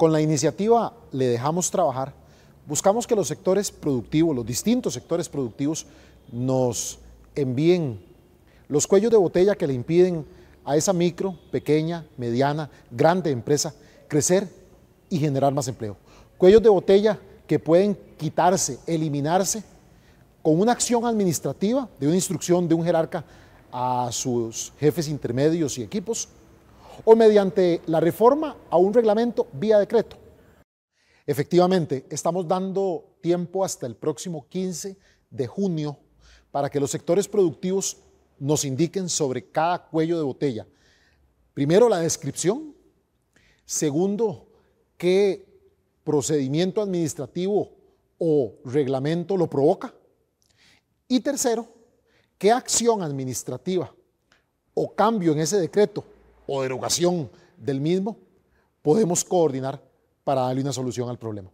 Con la iniciativa Le Dejamos Trabajar, buscamos que los sectores productivos, los distintos sectores productivos, nos envíen los cuellos de botella que le impiden a esa micro, pequeña, mediana, grande empresa crecer y generar más empleo. Cuellos de botella que pueden quitarse, eliminarse con una acción administrativa de una instrucción de un jerarca a sus jefes intermedios y equipos o mediante la reforma a un reglamento vía decreto. Efectivamente, estamos dando tiempo hasta el próximo 15 de junio para que los sectores productivos nos indiquen sobre cada cuello de botella. Primero, la descripción. Segundo, qué procedimiento administrativo o reglamento lo provoca. Y tercero, qué acción administrativa o cambio en ese decreto o derogación del mismo, podemos coordinar para darle una solución al problema.